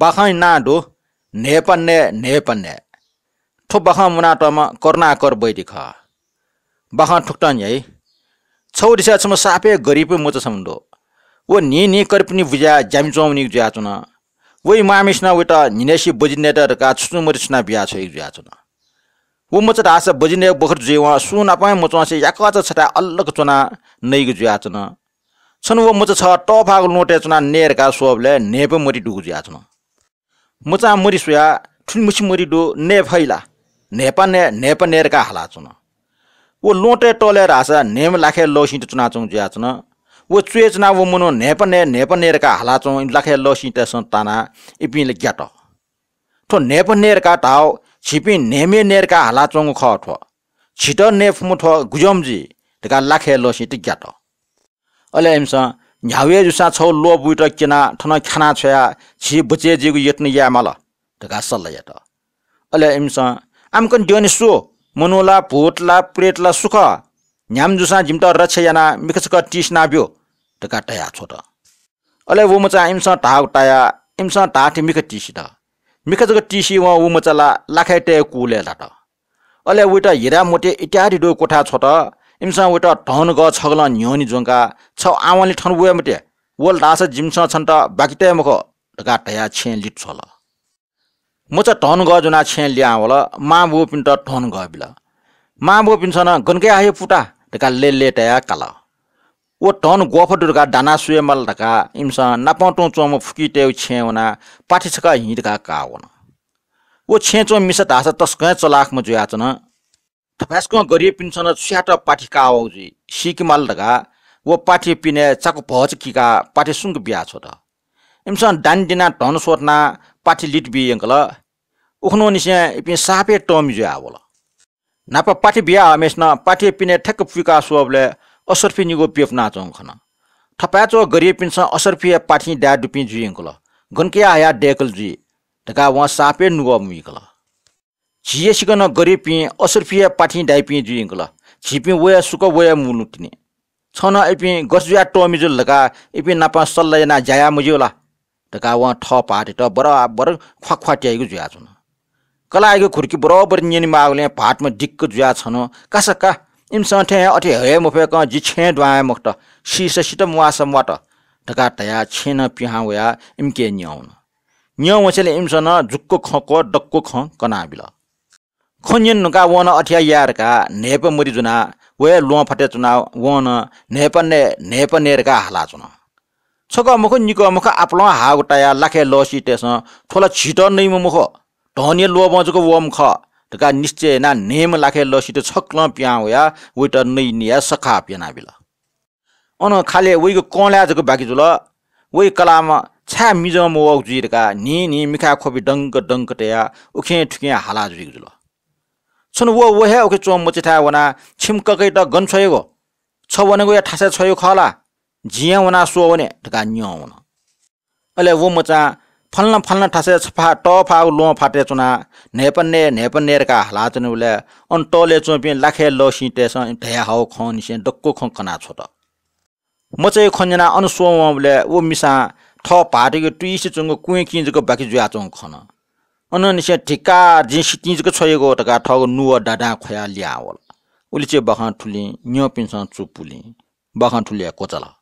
बाखै नाडो नेपन्ने नेपन्ने ne nepan ne thop bakang muna tama korna kor bai छौ दिशा छम सापे गरिब मोच समदो ओ नि नि पनि बुजा जामि चौमनि जुया चुन वै मामिस्ना वेट निनेसी बुझिने त का छुनु मरिसना बिया छ जुया चुन वो मोच आस बजिने बखर जुवा सु नपाए मोच से याका छ छटा अल्लक चुना नैग जुया चुन छन वो मोच छ टफाग नोटे चुना नेर का सोबले नेप मरि डुगु जुया चुना मुचा मरि सुया ठुलमुसी मरि डो ने फैला नेपा ने नेप नेरका हाला चुन वो लोटे टोलेर हाँसा नेम लाखे लौसिट चुना चुङ ज्या चुन वो चुए चुना मुनो नेप ने नेप नेरका हाला चुङ लाखे लौसिट ताना इपिनले ग्याट ठो नेप नेरका टाउ छिपी नेमे नेरका हाला चुङ ख ठो छिट नेफ मुठो गुजमजी टेका लाखे लौसिट ग्याट अहिले एमसँग न्यावे जुसा छौ लो बुइट किना ठन खाना छया छि बुचे जिगु यत्न या मल तका सल्ल यात अले इमस आम कन दिने सु मनोला भूतला प्रेटला सुख न्याम जुसा जिमट रछ याना क टिस नाब्यो तका टया छोट अले वो मचा इमस टाउ टाया इमस टाठ मिख टिस त मिखसक टिसी व वो लाखै लाखाइ कुले लाट अले उइट हिरा मोटे इत्यादि डो कोठा छोट इमसा वेट ठन ग छगल न्योनि जोंका छ आमाले ठन बुया मटे वल दास जिमसा छन त बाकी टाइम मख ढका टया छे लिट छल म छ ठन ग जुना छे लिया वल मा बो पिन त ठन ग बिल मा बो पिन छन गनके आए पुटा ढका ले ले टया काल ओ टन गफ दुर्गा दाना सुए मल ढका इमस नापटो चोम फुकी टेउ छे वना पाठी छका हिडका का वना ओ छे चो मिस धास तस्कै चलाख म जुया चन थप्यासँग गरिए पिन्छ सुहाटो पाठी काओजी सिकिमाल दगा व पाठी पिने चाक किका पाठे सुङ्ग बिहा छोट डान डान्डिना टन सोर्ना पाठी लिट उखनो उख्नु निस्यापिङ साफे टम जु आवल नाप पाठी बिहा हमेस्न पाठी पिने ठेक्क पुका सुबले असर्फी निगो पिएफ नाचन थप्याचो गरिए पिन्छ असर्फिया पाठी डाडुपी जु यल घनके आया डेकलजु ढका उहाँ साफे नुगा मुइकला गरे 나 거리피 어설피야 पाठी 다이피 주인글라 지피 वया सुक वया 무누티니 छन एपि गसुया टोमिजुल लगा इपि नापा सल्ल जाया मुजुला तका व ठ पाटे त ख्वा ख्वाख्वाट्याइको जुया छन खुरकी खुर्की बराबर निनी मागले भाटमा डिक्क जुया छन कासका इमसँग ठ्या अठे हे मुफे क जि छे द्वाय मुक्त सिससित मुवास मट ढका तया छेन पिहा वया इम्के न्याउन न्याउ मसेले इमसन झुक्क खको डक्को ख कनाबिला नुका वन यारका नेप मुरी जुना वे लुवा फटे चुना वन नेप ने नेप नेरका हला चुना छक मुख निको मुख आफ्नो हा लाखे लसी टेस ठोला छिट नै मुख ढने लो बजुको वम ख निश्चय ना नेम लाखे त छक्ल प्या या उइट नै निया सखा प्याना बिल अन खाले उइको कल्याजको बाँकी जुल वइ कलामा छ्या मिजम वक जुइरका नि नि मिखा खोपी डङ्क डङ्क टया उखे ठुके हाला जुल सन व वो हे ओके चो मोचे था वना छिमककै त गन छयो छ भनेको या ठासा छयो खला जिया वना सो वने ढका न्यो अले वो मचा फल्न फल्न ठासे छफा ट फा लो फाटे चुना नेपन्ने नेपन्ने का हला उले अन टले चोपि लाखे लो सिटे स ढया हाउ खन से डक्को खन कना छोट चाहिँ खन्जना अन सो वले मिसा थ पाटे टुइस चुंगो कुइ किंजको बाकी जुया चों खन ono ni she tika jin shi tin zga chhoye go da ga thog nu wa da da uli che pin san